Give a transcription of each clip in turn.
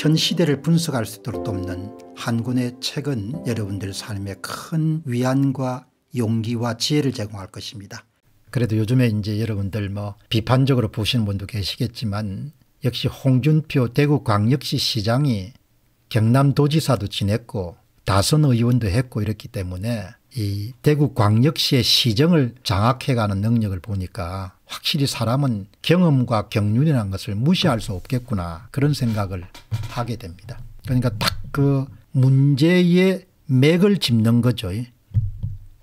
현 시대를 분석할 수 있도록 돕는 한 권의 책은 여러분들 삶에 큰 위안과 용기와 지혜를 제공할 것입니다. 그래도 요즘에 이제 여러분들 뭐 비판적으로 보시는 분도 계시겠지만 역시 홍준표 대구광역시 시장이 경남도지사도 지냈고 다선 의원도 했고 이렇기 때문에 이 대구 광역시의 시정을 장악해가는 능력을 보니까 확실히 사람은 경험과 경륜이라는 것을 무시할 수 없겠구나 그런 생각을 하게 됩니다. 그러니까 딱 그 문제의 맥을 짚는 거죠.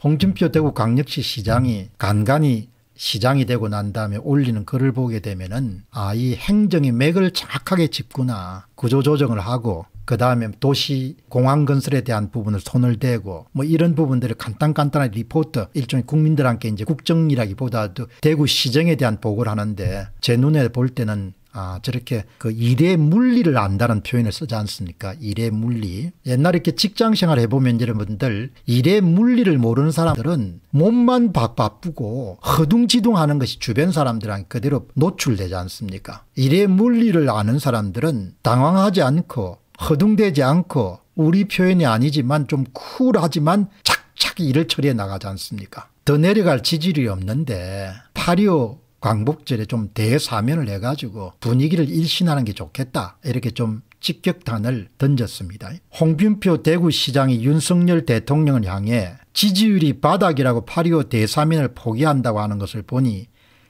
홍준표 대구 광역시 시장이 간간히 시장이 되고 난 다음에 올리는 글을 보게 되면은 아 이 행정의 맥을 정확하게 짚구나 구조조정을 하고 그 다음에 도시 공항 건설에 대한 부분을 손을 대고 뭐 이런 부분들을 간단간단한 리포트 일종의 국민들한테 이제 국정이라기보다도 대구 시정에 대한 보고를 하는데 제 눈에 볼 때는 아, 저렇게 그 일의 물리를 안다는 표현을 쓰지 않습니까? 일의 물리. 옛날에 이렇게 직장 생활 해보면 여러분들 일의 물리를 모르는 사람들은 몸만 바쁘고 허둥지둥 하는 것이 주변 사람들한테 그대로 노출되지 않습니까? 일의 물리를 아는 사람들은 당황하지 않고 허둥대지 않고 우리 표현이 아니지만 좀 쿨하지만 착착 일을 처리해 나가지 않습니까? 더 내려갈 지지율이 없는데 8.25 광복절에 좀 대사면을 해가지고 분위기를 일신하는 게 좋겠다 이렇게 좀 직격탄을 던졌습니다. 홍준표 대구시장이 윤석열 대통령을 향해 지지율이 바닥이라고 8.25 대사면을 포기한다고 하는 것을 보니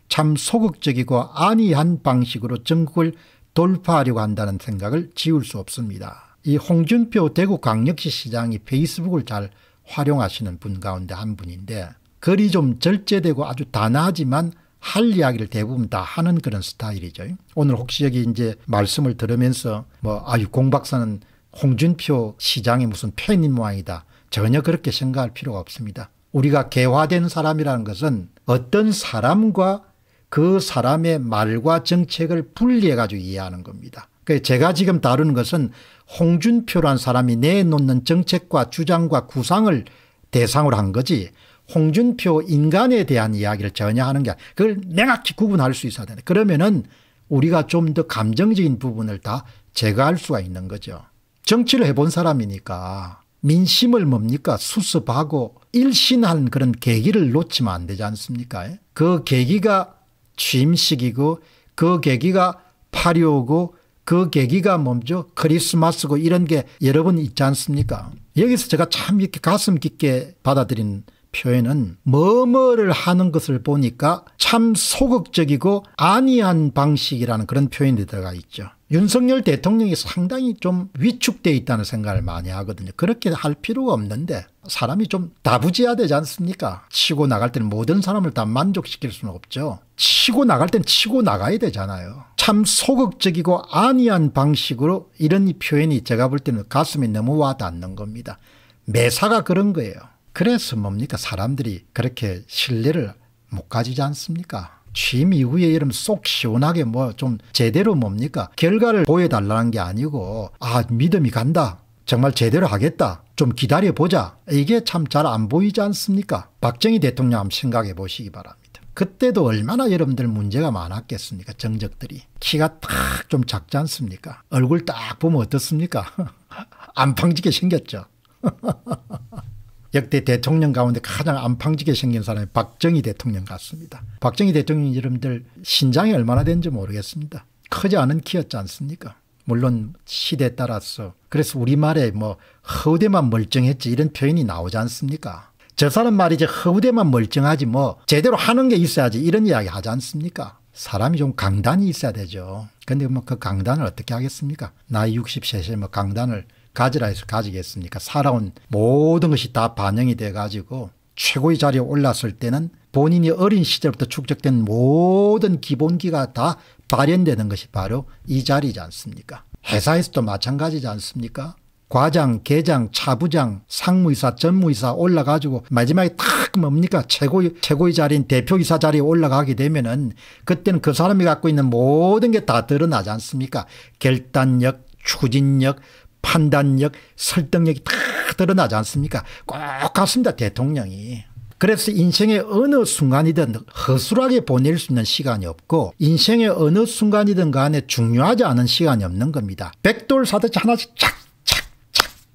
참 소극적이고 안이한 방식으로 전국을 돌파하려고 한다는 생각을 지울 수 없습니다. 이 홍준표 대구광역시 시장이 페이스북을 잘 활용하시는 분 가운데 한 분인데 글이 좀 절제되고 아주 단아하지만 할 이야기를 대부분 다 하는 그런 스타일이죠. 오늘 혹시 여기 이제 말씀을 들으면서 뭐 아유 공 박사는 홍준표 시장의 무슨 팬인 모양이다. 전혀 그렇게 생각할 필요가 없습니다. 우리가 개화된 사람이라는 것은 어떤 사람과 그 사람의 말과 정책을 분리해 가지고 이해하는 겁니다. 그러니까 제가 지금 다루는 것은 홍준표란 사람이 내놓는 정책과 주장과 구상을 대상으로 한 거지 홍준표 인간에 대한 이야기를 전혀 하는 게 아니라 그걸 명확히 구분할 수 있어야 된다. 그러면은 우리가 좀 더 감정적인 부분을 다 제거할 수가 있는 거죠. 정치를 해본 사람이니까 민심을 뭡니까 수습하고 일신한 그런 계기를 놓치면 안 되지 않습니까? 그 계기가 취임식이고 그 계기가 파리오고 그 계기가 뭡죠? 크리스마스고 이런 게 여러 번 있지 않습니까? 여기서 제가 참 이렇게 가슴 깊게 받아들인 표현은 뭐뭐를 하는 것을 보니까 참 소극적이고 안이한 방식이라는 그런 표현이 들어가 있죠. 윤석열 대통령이 상당히 좀 위축돼 있다는 생각을 많이 하거든요. 그렇게 할 필요가 없는데 사람이 좀 다부지야 되지 않습니까? 치고 나갈 때는 모든 사람을 다 만족시킬 수는 없죠. 치고 나갈 땐 치고 나가야 되잖아요. 참 소극적이고 안이한 방식으로 이런 표현이 제가 볼 때는 가슴에 너무 와닿는 겁니다. 매사가 그런 거예요. 그래서 뭡니까 사람들이 그렇게 신뢰를 못 가지지 않습니까? 취임 이후에 이름 쏙 시원하게 뭐 좀 제대로 뭡니까 결과를 보여달라는 게 아니고 아 믿음이 간다 정말 제대로 하겠다 좀 기다려보자 이게 참 잘 안 보이지 않습니까 박정희 대통령 한번 생각해 보시기 바랍니다. 그때도 얼마나 여러분들 문제가 많았겠습니까 정적들이 키가 딱 좀 작지 않습니까 얼굴 딱 보면 어떻습니까 안팡지게 생겼죠 역대 대통령 가운데 가장 안팡지게 생긴 사람이 박정희 대통령 같습니다. 박정희 대통령 여러분들 신장이 얼마나 되는지 모르겠습니다. 크지 않은 키였지 않습니까? 물론 시대에 따라서 그래서 우리말에 뭐 허우대만 멀쩡했지 이런 표현이 나오지 않습니까? 저 사람 말이 이 허우대만 멀쩡하지 뭐 제대로 하는 게 있어야지 이런 이야기 하지 않습니까? 사람이 좀 강단이 있어야 되죠. 근데 뭐 그 강단을 어떻게 하겠습니까? 나이 63세 뭐 강단을 가지라 해서 가지겠습니까? 살아온 모든 것이 다 반영이 돼 가지고 최고의 자리에 올랐을 때는 본인이 어린 시절부터 축적된 모든 기본기가 다 발현되는 것이 바로 이 자리지 않습니까? 회사에서도 마찬가지지 않습니까? 과장, 계장, 차부장, 상무이사, 전무이사 올라가지고 마지막에 탁 뭡니까 최고의 최고의 자리인 대표이사 자리에 올라가게 되면은 그때는 그 사람이 갖고 있는 모든 게 다 드러나지 않습니까? 결단력, 추진력, 판단력, 설득력이 다 드러나지 않습니까? 꼭 같습니다 대통령이. 그래서 인생의 어느 순간이든 허술하게 보낼 수 있는 시간이 없고 인생의 어느 순간이든 간에 중요하지 않은 시간이 없는 겁니다. 백돌 사듯이 하나씩 착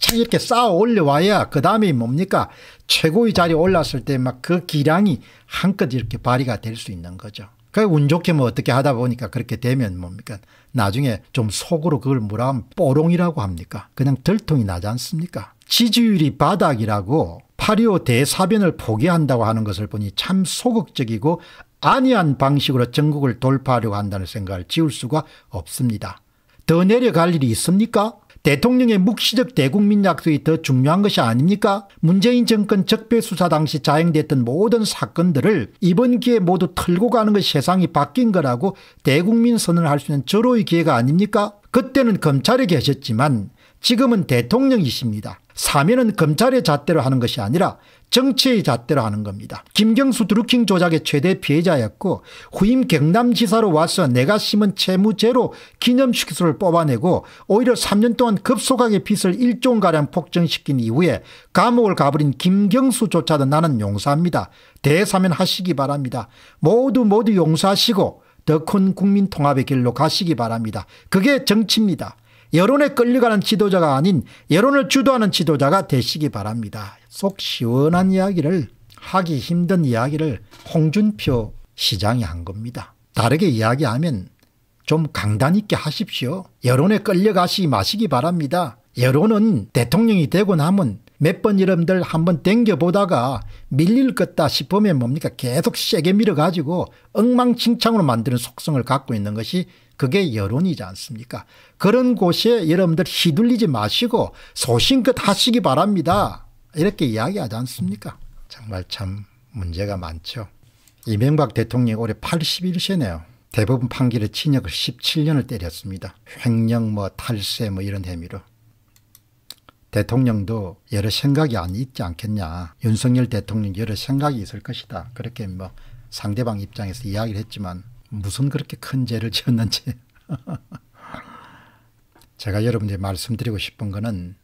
차 이렇게 쌓아 올려와야 그 다음에 뭡니까 최고의 자리에 올랐을 때 막 그 기량이 한껏 이렇게 발휘가 될 수 있는 거죠. 그운 좋게 뭐 어떻게 하다 보니까 그렇게 되면 뭡니까 나중에 좀 속으로 그걸 물어 하면 뽀롱이라고 합니까 그냥 들통이 나지 않습니까 지지율이 바닥이라고 파리오 대사변을 포기한다고 하는 것을 보니 참 소극적이고 안이한 방식으로 전국을 돌파하려고 한다는 생각을 지울 수가 없습니다. 더 내려갈 일이 있습니까? 대통령의 묵시적 대국민 약속이 더 중요한 것이 아닙니까? 문재인 정권 적폐수사 당시 자행됐던 모든 사건들을 이번 기회에 모두 털고 가는 것이 세상이 바뀐 거라고 대국민 선언을 할 수 있는 절호의 기회가 아닙니까? 그때는 검찰에 계셨지만 지금은 대통령이십니다. 사면은 검찰의 잣대로 하는 것이 아니라 정치의 잣대로 하는 겁니다. 김경수 드루킹 조작의 최대 피해자였고 후임 경남지사로 와서 내가 심은 채무제로 기념식수를 뽑아내고 오히려 3년 동안 급속하게 빚을 1종가량 폭증시킨 이후에 감옥을 가버린 김경수조차도 나는 용서합니다. 대사면 하시기 바랍니다. 모두 모두 용서하시고 더 큰 국민 통합의 길로 가시기 바랍니다. 그게 정치입니다. 여론에 끌려가는 지도자가 아닌 여론을 주도하는 지도자가 되시기 바랍니다. 속 시원한 이야기를 하기 힘든 이야기를 홍준표 시장이 한 겁니다. 다르게 이야기하면 좀 강단 있게 하십시오. 여론에 끌려가시 마시기 바랍니다. 여론은 대통령이 되고 나면 몇번 여러분들 한번 땡겨보다가 밀릴 것다 싶으면 뭡니까 계속 세게 밀어가지고 엉망진창으로 만드는 속성을 갖고 있는 것이 그게 여론이지 않습니까 그런 곳에 여러분들 휘둘리지 마시고 소신껏 하시기 바랍니다 이렇게 이야기하지 않습니까 정말 참 문제가 많죠 이명박 대통령이 올해 81세네요 대법원 판결의 징역을 17년을 때렸습니다 횡령 뭐 탈세 뭐 이런 혐의로 대통령도 여러 생각이 안 있지 않겠냐. 윤석열 대통령 여러 생각이 있을 것이다. 그렇게 뭐 상대방 입장에서 이야기를 했지만 무슨 그렇게 큰 죄를 지었는지. 제가 여러분들 말씀드리고 싶은 거는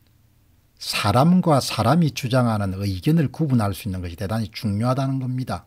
사람과 사람이 주장하는 의견을 구분할 수 있는 것이 대단히 중요하다는 겁니다.